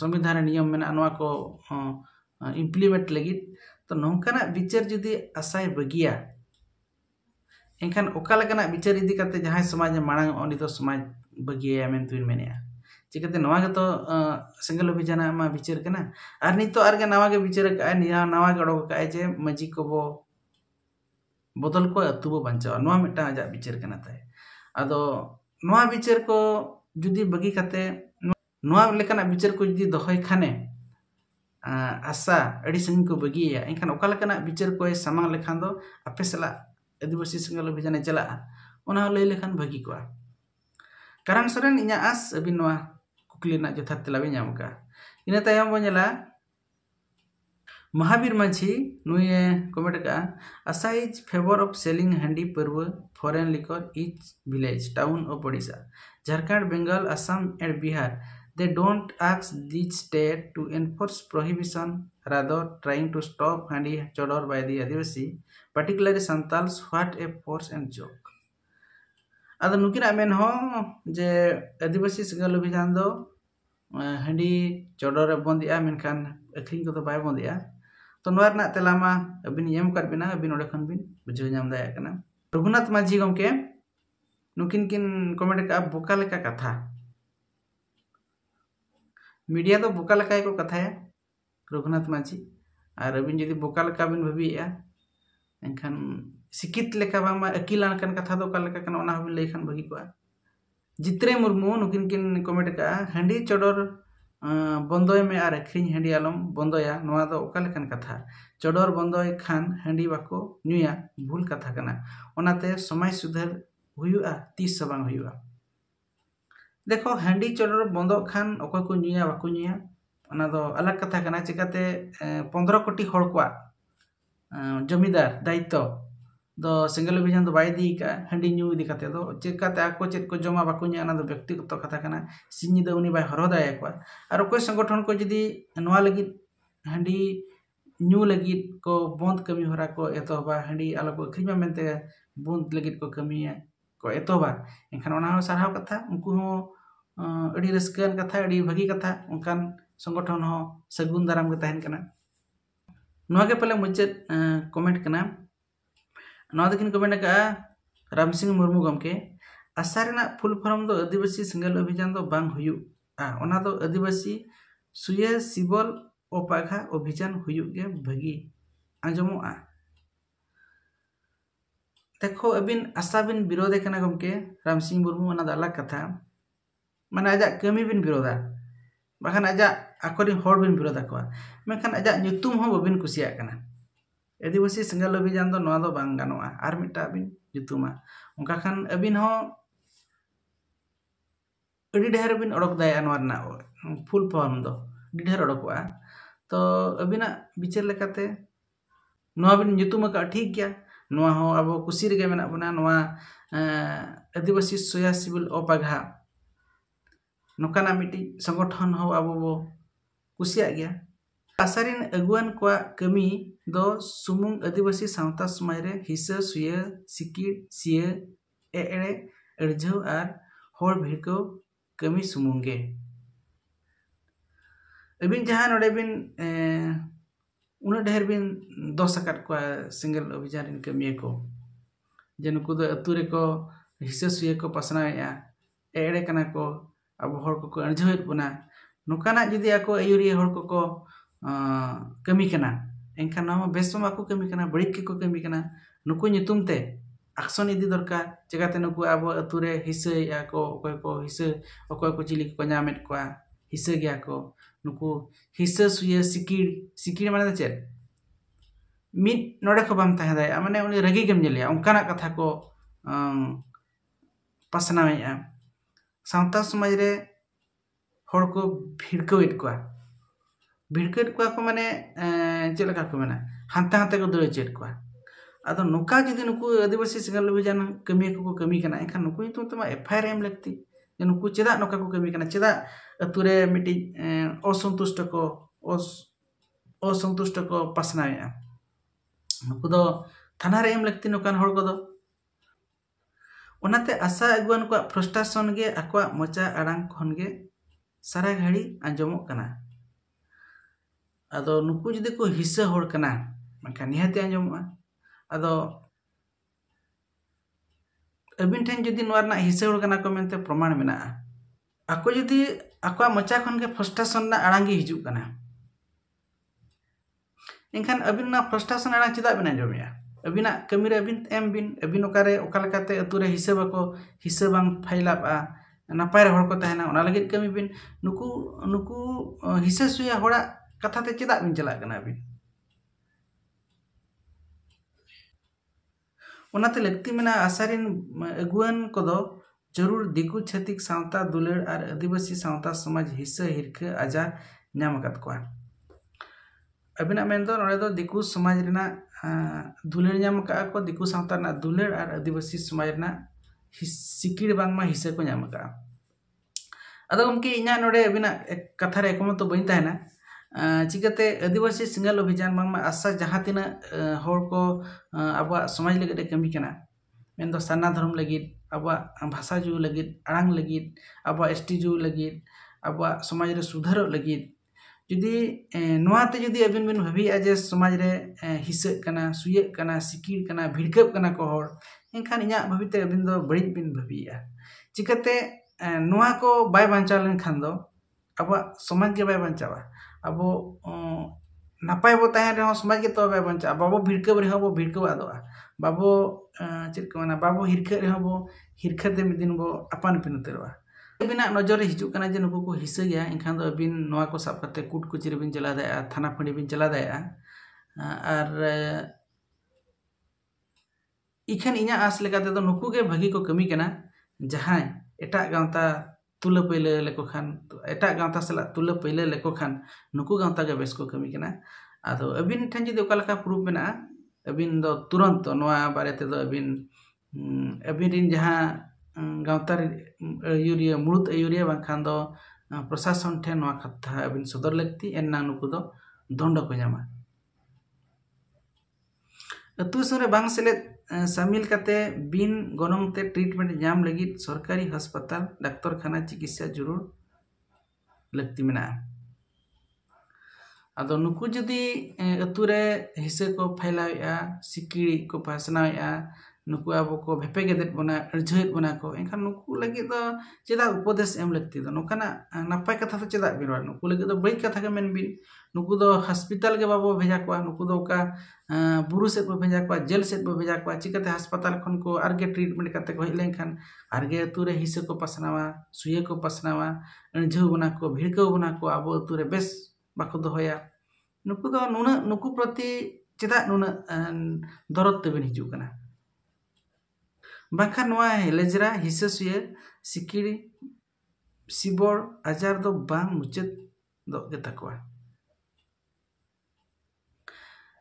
संविधान नियम में इम्प्लीमेंट लगी तो नौकर विचार जुदी आसाय बगिया एनखान अकालगना विचार इदी जहां समाज माड़ उनी तो समाज बगिया में चिकाते चिकाते तो सेंगल अभिजान विचार करना नित नितोगे नवागे विचार नवागे उड़ोक जे माजी को बो बदल को अतुबो बचाव मिट्टा आज विचार करना तय अद विचार को जुदी बगी विचार को जुदी दहय खाने ᱟᱥᱟ ᱟᱹᱰᱤ ᱥᱟᱺᱜᱤᱧ ᱠᱚ ᱵᱟᱹᱜᱤᱭᱟ ᱮᱱᱠᱷᱟᱱ ᱚᱠᱟ ᱞᱮᱠᱟᱱᱟᱜ ᱵᱤᱪᱟᱹᱨ ᱠᱚᱭ ᱥᱟᱢᱟᱝ ᱞᱮᱠᱷᱟᱱ ᱫᱚ ᱟᱯᱮ ᱥᱟᱞᱟᱜ ᱟᱹᱫᱤᱵᱟᱹᱥᱤ ᱥᱚᱝᱜᱚᱞ ᱚᱵᱷᱤᱡᱟᱱᱮ ᱪᱟᱞᱟᱜᱼᱟ ᱚᱱᱟ ᱦᱚᱸ ᱞᱟᱹᱭ ᱞᱮᱠᱷᱟᱱ ᱵᱷᱟᱹᱜᱤ ᱠᱚᱜᱼᱟ ᱠᱟᱨᱟᱢ ᱥᱚᱨᱮᱱ ᱤᱧᱟᱹᱜ ᱟᱥ ᱟᱹᱵᱤᱱ ᱱᱚᱣᱟ ᱠᱩᱠᱞᱤ ᱨᱮᱱᱟᱜ ᱡᱚᱛᱷᱟᱛ ᱛᱮᱞᱟ ᱵᱤᱱ ᱧᱟᱢ ᱟᱠᱟᱫᱼᱟ ᱤᱱᱟᱹ ᱛᱟᱭᱚᱢ ᱵᱚᱱ ᱧᱮᱞᱟ महावीर माझी नुए कमेंट का आशा इज फेवर ऑफ सेलिंग हंडी पर्व foreign liquor is village town of Odisha Jharkhand Bengal Assam and Bihar They don't ask these states to enforce prohibition, rather trying to stop handi chodor by the Adivasi, particularly Santals, what a force and joke. ᱟᱫᱚ ᱱᱩᱠᱤᱱᱟᱜ ᱢᱮᱱ ᱦᱚᱸ ᱡᱮ ᱟᱹᱫᱤᱵᱟᱹᱥᱤ ᱥᱤᱸᱜᱟᱹᱞ ᱚᱵᱷᱤᱡᱟᱱ ᱫᱚ ᱦᱟᱺᱰᱤ ᱪᱚᱰᱚᱨᱮ ᱵᱚᱱᱫᱮᱜᱼᱟ ᱢᱮᱱᱠᱷᱟᱱ ᱟᱹᱠᱷᱨᱤᱧ ᱠᱚᱫᱚ ᱵᱟᱭ ᱵᱚᱱᱫᱮᱜᱼᱟ ᱛᱚ ᱱᱚᱣᱟ ᱨᱮᱱᱟᱜ ᱛᱮᱞᱟ ᱢᱟ ᱟᱹᱵᱤᱱ ᱧᱟᱢ ᱟᱠᱟᱫ ᱵᱤᱱᱟ ᱟᱹᱵᱤᱱ ᱚᱸᱰᱮ ᱠᱷᱚᱱ ᱵᱤᱱ ᱵᱩᱡᱷᱟᱹᱣ ᱧᱟᱢ ᱫᱟᱲᱮᱭᱟᱜ ᱠᱟᱱᱟ ᱨᱚᱜᱷᱩᱱᱟᱛᱷ ᱢᱟᱹᱡᱷᱤ ᱜᱚᱢᱠᱮ ᱱᱩᱠᱤᱱ ᱠᱤᱱ ᱠᱚᱢᱮᱱᱴ ᱟᱠᱟᱫᱼᱟ ᱵᱚᱠᱟ ᱞᱮᱠᱟ ᱠᱟᱛᱷᱟ मीडिया तो बोका लकाय को कथा रघुनाथ माझी और अब जी बोका लका बिन भाबिया एनखान सिकित लेखा बामा अकिलान कन कथा दो तो कलका कन ओना हबिन लेखान को जित्रे मुर्मू नुकिन किन कमेंट का हाँ चडोर बंदोय में और अखरिन हाँ आलम बंदोया नोआ दो तो कथा चडोर बंदय खान हंडी बाको नुया भूल कथा कना ओनाते समय सुधार हुयुआ तीस सबांग हुयुआ देखो हांडी चढ़ बंद खान अकय को ᱧᱩᱭᱟ ᱵᱟᱠᱚ ᱧᱩᱭᱟ ᱚᱱᱟ ᱫᱚ ᱟᱞᱟᱜ ᱠᱟᱛᱷᱟ ᱠᱟᱱᱟ ᱪᱤᱠᱟᱹᱛᱮ 15 ᱠᱳᱴᱤ ᱦᱚᱲ ᱠᱚᱣᱟᱜ ᱡᱚᱢᱤᱫᱟᱨ ᱫᱟᱭᱤᱛᱛᱚ ᱫᱚ ᱥᱤᱝᱜᱮᱞ ᱚᱵᱷᱤᱡᱟᱱ ᱫᱚ ᱵᱟᱭ ᱤᱫᱤ ᱠᱟᱜᱼᱟ ᱦᱟᱺᱰᱤ ᱧᱩ ᱤᱫᱤ ᱠᱟᱛᱮ ᱫᱚ ᱪᱮᱠᱟᱛᱮ ᱟᱠᱚ ᱪᱮᱫ ᱠᱚ ᱡᱚᱢᱟ ᱵᱟᱠᱚ ᱧᱩᱭᱟ ᱚᱱᱟ ᱫᱚ ᱵᱮᱠᱛᱤᱜᱚᱛᱚ ᱠᱟᱛᱷᱟ ᱠᱟᱱᱟ ᱥᱤᱧ ᱧᱤᱫᱟᱹ ᱩᱱᱤ ᱵᱟᱭ ᱦᱚᱨᱦᱚ ᱟᱠᱚᱣᱟ ᱟᱨ ᱚᱠᱚᱭ ᱥᱚᱝᱜᱚᱴᱷᱚᱱ ᱠᱚ ᱡᱩᱫᱤ ᱱᱚᱣᱟ ᱞᱟᱹᱜᱤᱫ ᱦᱟᱺᱰᱤ ᱧᱩ ᱞᱟᱹᱜᱤᱫ ᱠᱚ ᱵᱚᱱᱫ ᱠᱟᱹᱢᱤ ᱦᱚᱨᱟ ᱠᱚ ᱮᱛᱚᱦᱚᱵᱟ ᱦᱟᱺᱰᱤ ᱟᱞᱚ ᱠᱚ ᱟᱹᱠᱷᱨᱤᱧ ᱢᱟ ᱢᱮᱱᱛᱮ ᱵᱚᱱᱫ ᱞᱟᱹᱜᱤᱫ ᱠᱚ ᱠᱟᱹᱢᱤᱭᱟ एतबा एखाना सारा कथा उनकोड़ी रसकान कथा भागी कथा उनकान संगठन हो सगुन दाराम के पहले मुचाद कमेंट करना नादिन कमेंट अका राम सिंह मुरमू गमके आसा फुल फॉर्म दो आदिवासी सेंगल अभिजान दो बांग होना तो आदिवासी सुय सिबल ओपाघा अभिजान भागी आजमो आ। देखो अबिन आशा बिन विरोधे गमके राम सिंह मुर्मू अलग कथा माने आज कमी बिन विरोधा बाखान आज आकोरी हर बिन विरोधा को मेखान आज नितुम हो बबिन कुसिया आदिवासी सेंगल अभियान तो ना तो बांग गानोआ आर उनका खान अबिन हो अड़ी ढेर बिन उड़क दाया फुल फॉर्म दो अड़ी ढेर उड़को तो अबिना विचार लेकाते नवा बिन का ठीक गया ᱱᱚᱣᱟ ᱦᱚᱸ ᱟᱵᱚ ᱠᱩᱥᱤ ᱨᱮᱜᱮ ᱢᱮᱱᱟᱜ ᱵᱚᱱᱟ ᱱᱚᱣᱟ ᱟᱹᱫᱤᱵᱟᱹᱥᱤ ᱥᱚᱭᱟ ᱥᱤᱵᱤᱞ ᱚᱯᱟᱜᱷᱟ ᱱᱚᱝᱠᱟᱱᱟᱜ ᱢᱤᱫᱴᱤᱡ ᱥᱚᱝᱜᱚᱴᱷᱚᱱ ᱦᱚᱸ ᱟᱵᱚ ᱵᱚ ᱠᱩᱥᱤᱭᱟᱜ ᱜᱮᱭᱟ ᱟᱥᱟᱨᱤᱱ ᱟᱹᱜᱩᱣᱟᱱ ᱠᱚᱣᱟᱜ ᱠᱟᱹᱢᱤ ᱫᱚ ᱥᱩᱢᱩᱝ ᱟᱹᱫᱤᱵᱟᱹᱥᱤ ᱥᱟᱶᱛᱟ ᱥᱚᱢᱟᱡᱽ ᱨᱮ ᱦᱤᱥᱟᱹ ᱥᱩᱭᱟᱹ ᱥᱤᱠᱤᱲ ᱥᱤᱭᱟᱹ ᱮᱲᱮ ᱟᱹᱲᱡᱷᱟᱹᱣ ᱟᱨ ᱦᱚᱲ ᱵᱷᱤᱲᱠᱟᱹᱣ ᱠᱟᱹᱢᱤ ᱥᱩᱢᱩᱝ ᱜᱮ ᱟᱹᱵᱤᱱ ᱡᱟᱦᱟᱸ ᱱᱚᱰᱮ ᱵᱤᱱ ᱩᱱᱟᱹᱜ ᱰᱷᱮᱨ ᱵᱤᱱ ᱫᱚᱥ ᱟᱠᱟᱫ ᱠᱚᱣᱟ ᱥᱤᱝᱜᱮᱞ ᱚᱵᱷᱤᱡᱟᱱ ᱨᱮᱱ ᱠᱟᱹᱢᱤᱭᱟᱹ ᱠᱚ ᱡᱮ ᱱᱩᱠᱩ ᱫᱚ ᱟᱹᱛᱩ ᱨᱮᱠᱚ ᱦᱤᱥᱟᱹ ᱥᱩᱭᱟᱹ ᱠᱚ ᱯᱟᱥᱱᱟᱣᱮᱫᱼᱟ ᱮᱲᱮ ᱠᱟᱱᱟ ᱠᱚ ᱟᱵᱚ ᱦᱚᱲ ᱠᱚᱠᱚ ᱟᱹᱲᱡᱷᱟᱹᱣᱮᱫ ᱵᱚᱱᱟ ᱱᱚᱝᱠᱟᱱᱟᱜ ᱡᱩᱫᱤ ᱟᱠᱚ ᱟᱹᱭᱩᱨᱤᱭᱟᱹ ᱦᱚᱲ ᱠᱚᱠᱚ ᱠᱟᱹᱢᱤ ᱠᱟᱱᱟ ᱮᱱᱠᱷᱟᱱ ᱱᱚᱣᱟ ᱵᱮᱥ ᱦᱚᱸ ᱵᱟᱠᱚ ᱠᱟᱹᱢᱤ ᱠᱟᱱᱟ ᱵᱟᱹᱲᱤᱡ ᱜᱮᱠᱚ ᱠᱟᱹᱢᱤ ᱠᱟᱱᱟ ᱱᱩᱠᱩ ᱧᱩᱛᱩᱢ ᱛᱮ ᱟᱠᱥᱚᱱ ᱤᱫᱤ ᱫᱚᱨᱠᱟᱨ ᱪᱮᱠᱟᱛᱮ ᱱᱩᱠᱩ ᱟᱵᱚ ᱟᱹᱛᱩ ᱨᱮ ᱦᱤᱥᱟᱹᱭᱮᱫᱼᱟ ᱠᱚ ᱚᱠᱚᱭ ᱠᱚ ᱦᱤᱥᱟᱹ ᱚᱠᱚᱭ ᱠᱚ ᱪᱤᱞᱤ ᱠᱚᱠᱚ ᱧᱟᱢᱮᱫ ᱠᱚᱣᱟ ᱦᱤᱥᱟᱹ ᱜᱮᱭᱟ ᱠᱚ नुकु हिस्सा सुया सिकीड सिकीड माने चेत मिद नोडे को बाम तहे दाय माने उनी रगी गेम जेलिया उनकाना कथा को पसनावेया सांता समाज रे होड को भिड़कवेद को भिड़कवेद को को माने चेत लका को माने हांते हांते को दौड़ चेत को अदो नुका जदी नुकु आदिवासी सिंगल अभियान कमी को कमी करना एखान नुकु तो एफआईआर एम लगती चेदा नौका को कमी चेदा अतुरे मिट्टी असंतुष्ट को असंतुष्ट को पासनावे नुक थाना एम लगती नौकान होते आशा अगुआन को फ्रस्टासन आकवा मचा आड़ खनगे सारा घड़ी आजम अद नुक जुदी को हिस्सा निहाती आजम अद ᱟᱹᱵᱤᱱ ᱴᱷᱮᱱ ᱡᱩᱫᱤ ᱱᱚᱣᱟ ᱨᱮᱱᱟᱜ ᱦᱤᱥᱟᱹᱵ ᱠᱟᱱᱟ ᱠᱚ ᱢᱮᱱᱛᱮ ᱯᱨᱚᱢᱟᱱ ᱢᱮᱱᱟᱜᱼᱟ ᱟᱠᱚ ᱡᱩᱫᱤ ᱟᱠᱚᱣᱟᱜ ᱢᱚᱪᱟ ᱠᱷᱚᱱ ᱜᱮ ᱯᱷᱨᱟᱥᱴᱨᱮᱥᱚᱱ ᱨᱮᱱᱟᱜ ᱟᱲᱟᱝ ᱜᱮ ᱦᱤᱡᱩᱜ ᱠᱟᱱᱟ ᱮᱱᱠᱷᱟᱱ ᱟᱹᱵᱤᱱ ᱚᱱᱟ ᱯᱷᱨᱟᱥᱴᱨᱮᱥᱚᱱ ᱟᱲᱟᱝ ᱪᱮᱫᱟᱜ ᱵᱤᱱ ᱟᱸᱡᱚᱢᱮᱜᱼᱟ ᱟᱹᱵᱤᱱᱟᱜ ᱠᱟᱹᱢᱤᱨᱮ ᱟᱹᱵᱤᱱ ᱮᱢ ᱵᱤᱱ ᱟᱹᱵᱤᱱ ᱚᱠᱟᱨᱮ ᱚᱠᱟ ᱞᱮᱠᱟᱛᱮ ᱟᱹᱛᱩ ᱨᱮ ᱦᱤᱥᱟᱹᱵ ᱟᱠᱚ ᱦᱤᱥᱟᱹᱵ ᱵᱟᱝ ᱯᱷᱟᱭᱞᱟᱜᱼᱟ ᱱᱟᱯᱟᱭ ᱨᱮ ᱦᱚᱲ ᱠᱚ ᱛᱟᱦᱮᱱᱟ ᱚᱱᱟ ᱞᱟᱹᱜᱤᱫ ᱠᱟᱹᱢᱤ ᱵᱤᱱ ᱱᱩᱠᱩ ᱱᱩᱠᱩ ᱦᱤᱥᱟᱹ ᱥᱩᱭᱟ ᱦᱚᱲᱟᱜ ᱠᱟᱛᱷᱟᱛᱮ ᱪᱮᱫᱟᱜ ᱵᱤᱱ ᱪᱟᱞᱟᱜ ᱠᱟᱱᱟ ᱟᱹᱵᱤᱱ ᱚᱱᱟᱛᱮ ᱞᱟᱹᱠᱛᱤ ᱢᱮᱱᱟᱜᱼᱟ ᱟᱥᱟᱨᱤᱱ ᱟᱹᱜᱩᱣᱟᱹᱱ ᱠᱚᱫᱚ ᱡᱟᱹᱨᱩᱲ ᱫᱤᱠᱩ ᱪᱷᱟᱹᱛᱤᱠ ᱥᱟᱶᱛᱟ ᱫᱩᱞᱟᱹᱲ ᱟᱨ ᱟᱹᱫᱤᱵᱟᱹᱥᱤ ᱥᱟᱶᱛᱟ ᱥᱚᱢᱟᱡᱽ ᱦᱤᱥᱟᱹ ᱦᱤᱨᱠᱟᱹ ᱟᱡᱟᱨ ᱧᱟᱢ ᱟᱠᱟᱫ ᱠᱚᱣᱟ ᱟᱹᱵᱤᱱᱟᱜ ᱢᱮᱱᱫᱚ ᱱᱚᱰᱮ ᱫᱚ ᱫᱤᱠᱩ ᱥᱚᱢᱟᱡᱽ ᱨᱮᱱᱟᱜ ᱫᱩᱞᱟᱹᱲ ᱧᱟᱢ ᱟᱠᱟᱫᱼᱟ ᱠᱚ ᱫᱤᱠᱩ ᱥᱟᱶᱛᱟ ᱨᱮᱱᱟᱜ ᱫᱩᱞᱟᱹᱲ ᱟᱨ ᱟᱹᱫᱤᱵᱟᱹᱥᱤ ᱥᱚᱢᱟᱡᱽ ᱨᱮᱱᱟᱜ ᱥᱤᱠᱤᱲ ᱵᱟᱝᱢᱟ ᱦᱤᱥᱟᱹ ᱠᱚ ᱧᱟᱢ ᱟᱠᱟᱫᱼᱟ ᱟᱫᱚ ᱜᱚᱢᱠᱮ ᱤᱧᱟᱹᱜ ᱱᱚᱰᱮ ᱟᱹᱵᱤᱱᱟᱜ ᱠᱟᱛᱷᱟ ᱨᱮ ᱮᱠᱢᱚᱛᱚ ᱵᱟᱹᱧ ᱛᱟᱦᱮᱱᱟ चिकाते आदिवासी सिंगल अभियान आशा जहाँ तीना हरको अब समाज लगे कमी करना मन तो सरना धर्म लगे अब भाषा जो लगे आड़ लगे अब एस टी जु लगे अब समाज सुधार लगे जुदीते जी अब भाविया जे समाज हिसा सुना सिकीड करना भिड़कना को इनखान इं भाते अब बड़ी बन भाविया चिकाते बचा लेखान अब समाज के बै बचावा ᱟᱵᱚ ᱱᱟᱯᱟᱭ ᱵᱚ ᱛᱟᱦᱮᱱ ᱨᱮᱦᱚᱸ ᱥᱚᱢᱟᱡᱽ ᱜᱮ ᱛᱚᱵᱮ ᱵᱟᱧᱪᱟᱜᱼᱟ ᱵᱟᱵᱚ ᱵᱷᱤᱲᱠᱟᱹᱣ ᱨᱮᱦᱚᱸ ᱵᱚ ᱵᱷᱤᱲᱠᱟᱹᱣ ᱟᱫᱚᱜᱼᱟ ᱵᱟᱵᱚ ᱪᱮᱫ ᱠᱚ ᱢᱮᱱᱟ ᱵᱟᱵᱚ ᱦᱤᱨᱠᱷᱟᱹᱜ ᱨᱮᱦᱚᱸ ᱵᱚ ᱦᱤᱨᱠᱷᱟᱹᱛᱮ ᱢᱤᱫ ᱫᱤᱱ ᱵᱚ ᱟᱯᱟᱱ ᱟᱹᱯᱤᱱ ᱩᱛᱟᱹᱨᱚᱜᱼᱟ ᱟᱹᱵᱤᱱᱟᱜ ᱱᱚᱡᱚᱨ ᱨᱮ ᱦᱤᱡᱩᱜ ᱠᱟᱱᱟ ᱡᱮ ᱱᱩᱠᱩ ᱠᱚ ᱦᱤᱥᱟᱹ ᱜᱮᱭᱟ ᱮᱱᱠᱷᱟᱱ ᱫᱚ ᱟᱹᱵᱤᱱ ᱱᱚᱣᱟ ᱠᱚ ᱥᱟᱵ ᱠᱟᱛᱮ ᱠᱩᱴ ᱠᱩᱪᱤ ᱨᱮᱵᱤᱱ ᱪᱟᱞᱟᱣ ᱫᱟᱲᱮᱭᱟᱜᱼᱟ ᱛᱷᱟᱱᱟ ᱯᱷᱟᱸᱰᱤ ᱵᱤᱱ ᱪᱟᱞᱟᱣ ᱫᱟᱲᱮᱭᱟᱜᱼᱟ ᱟᱨ ᱤᱠᱷᱟᱹᱱ ᱤᱧᱟᱹᱜ ᱟᱥ ᱞᱮᱠᱟ ᱛᱮᱫᱚ ᱱᱩᱠᱩ ᱜᱮ ᱵᱷᱟᱹᱜᱤ ᱠᱚ ᱠᱟᱹᱢᱤ ᱠᱟᱱᱟ ᱡᱟᱦᱟᱸᱭ ᱮᱴᱟᱜ ᱜᱟᱶᱛᱟ तुला पैला लेको खान एटा गाँता सला तुला पैला लेको खान नुकु गाँता के बेस को कमी कना आदो अबिन ठन जदि ओकालका प्रूफ मेना अबिन दो तुरंत नोआ बारे ते दो अबिन अबिन रिन जहां गाँता यूरिया मूलत यूरिया बाखान दो प्रशासन ठे नोआ कथा अबिन सदर लगती एन्ना नुकु दो दंड को जामा अतु सरे बांग सेलेट ᱥᱟᱢᱤᱞ ᱠᱟᱛᱮ ᱵᱤᱱ ᱜᱚᱱᱚᱝ ᱛᱮ ᱴᱨᱤᱴᱢᱮᱱᱴ ᱧᱟᱢ ᱞᱟᱹᱜᱤᱫ ᱥᱚᱨᱠᱟᱨᱤ ᱦᱟᱥᱯᱟᱛᱟᱞ ᱰᱟᱠᱛᱚᱨ ᱠᱷᱟᱱᱟ ᱪᱤᱠᱤᱛᱥᱟ ᱡᱩᱨᱩᱲ ᱞᱟᱹᱠᱛᱤ ᱢᱮᱱᱟᱜᱼᱟ ᱟᱫᱚ ᱱᱩᱠᱩ ᱡᱩᱫᱤ ᱟᱛᱩ ᱨᱮ ᱦᱤᱥᱟᱹ ᱠᱚ ᱯᱷᱟᱭᱞᱟᱣᱮᱜᱼᱟ ᱥᱤᱠᱤᱲᱤᱡ ᱠᱚ ᱯᱟᱥᱱᱟᱣᱮᱜᱼᱟ नुक अब को भेपेगेद बना अर्झेद बना को एनखान नुकू चेदा उपदेश एम लगती तो नोकाना नपाय कथा तो चेदा बिन बार नुकू लगे बड़ी कथा के मेन बिन नुकू के बाबो भेजा को नुकू बुरु सेद बो भेजा को जेल सेद बो भेजा को चिकाते अस्पताल को आरगे ट्रीटमेंट करते को हेलेन खान आरगे तुरे को पसनावा सुये को पसनावा अर्झेव बना को भिड़को बना को अब तुरे बेस बाको दोया नुकू नुना नुकू प्रति चेदा नुना दरद तबिन हिजुकना ᱵᱟᱝᱠᱷᱟᱱ ᱱᱚᱣᱟ ᱦᱮᱞᱮᱡᱽᱨᱟ ᱦᱤᱥᱟᱹ ᱥᱩᱭᱟᱹ ᱥᱤᱠᱤᱲᱤ ᱥᱤᱵᱚᱲ ᱟᱡᱟᱨ ᱫᱚ ᱵᱟᱝ ᱢᱩᱪᱟᱹᱫᱚᱜ ᱜᱮᱛᱟ ᱠᱚᱣᱟ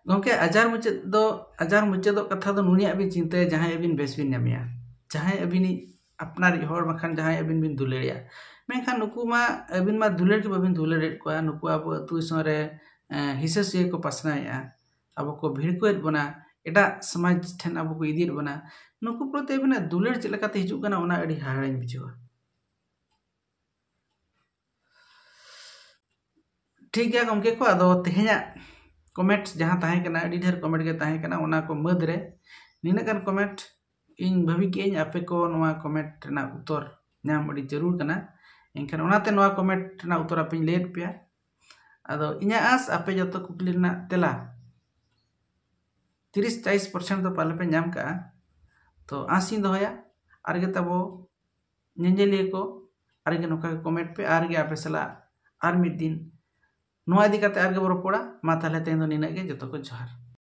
ᱜᱚᱢᱠᱮ ᱟᱡᱟᱨ ᱢᱩᱪᱟᱹᱫ ᱫᱚ ᱟᱡᱟᱨ ᱢᱩᱪᱟᱹᱫᱚᱜ ᱠᱟᱛᱷᱟ ᱫᱚ ᱱᱩᱱᱤᱭᱟᱜ ᱵᱤᱱ ᱪᱤᱱᱛᱟᱹᱭᱟ ᱡᱟᱦᱟᱸᱭ ᱟᱹᱵᱤᱱ ᱵᱮᱥ ᱵᱤᱱ ᱧᱟᱢᱮᱭᱟ ᱡᱟᱦᱟᱸᱭ ᱟᱹᱵᱤᱱᱤᱡ ᱟᱯᱱᱟᱨᱤᱡ ᱦᱚᱲ ᱵᱟᱝᱠᱷᱟᱱ ᱡᱟᱦᱟᱸᱭ ᱟᱹᱵᱤᱱ ᱵᱤᱱ ᱫᱩᱞᱟᱹᱲᱮᱭᱟ ᱢᱮᱱᱠᱷᱟᱱ ᱱᱩᱠᱩ ᱢᱟ ᱟᱹᱵᱤᱱ ᱢᱟ ᱫᱩᱞᱟᱹᱲ ᱜᱮ ᱵᱟᱹᱵᱤᱱ ᱫᱩᱞᱟᱹᱲᱮᱫ ᱠᱚᱣᱟ ᱱᱩᱠᱩ ᱟᱵᱚ ᱟᱹᱛᱩ ᱫᱤᱥᱚᱢ ᱨᱮ ᱦᱤᱥᱟᱹ ᱥᱩᱭᱟᱹ ᱠᱚ ᱯᱟᱥᱱᱟᱣᱮᱫᱼᱟ ᱟᱵᱚ ᱠᱚ ᱵᱷᱤᱲᱠᱟᱹᱣᱮᱫ ᱵᱚᱱᱟ ടാ સમાજ થનબુગી દીબના નકુ પ્રતેબના દુલે ચલ કા તીજુકના ઓના અડી હાળઈ બીજો ઠીક હે કમકે કો આદો તેહયા કમેન્ટ્સ જહા તાહેકના અડી ઢર કમેન્ટ કે તાહેકના ઓના કો મદરે નિને કન કમેન્ટ ઇન ભબી કે આપે કો નોવા કમેન્ટ ના ઉત્તર ન્યામ અડી જરૂર કના એંકન ઓનાતે નોવા કમેન્ટ ના ઉત્તર અપિન લેટ પયા આદો ઇયા આસ આપે જતો કુકલી ના તેલા तीस चालीस पार्सेंट तो पाले पेम तो आसी दया आगे तब नजलिए को आगे नौका कमेंट पे आगे आपे सलाह दिन नोदी आगे रोपड़ा मा तेल तेहन जो को जोहार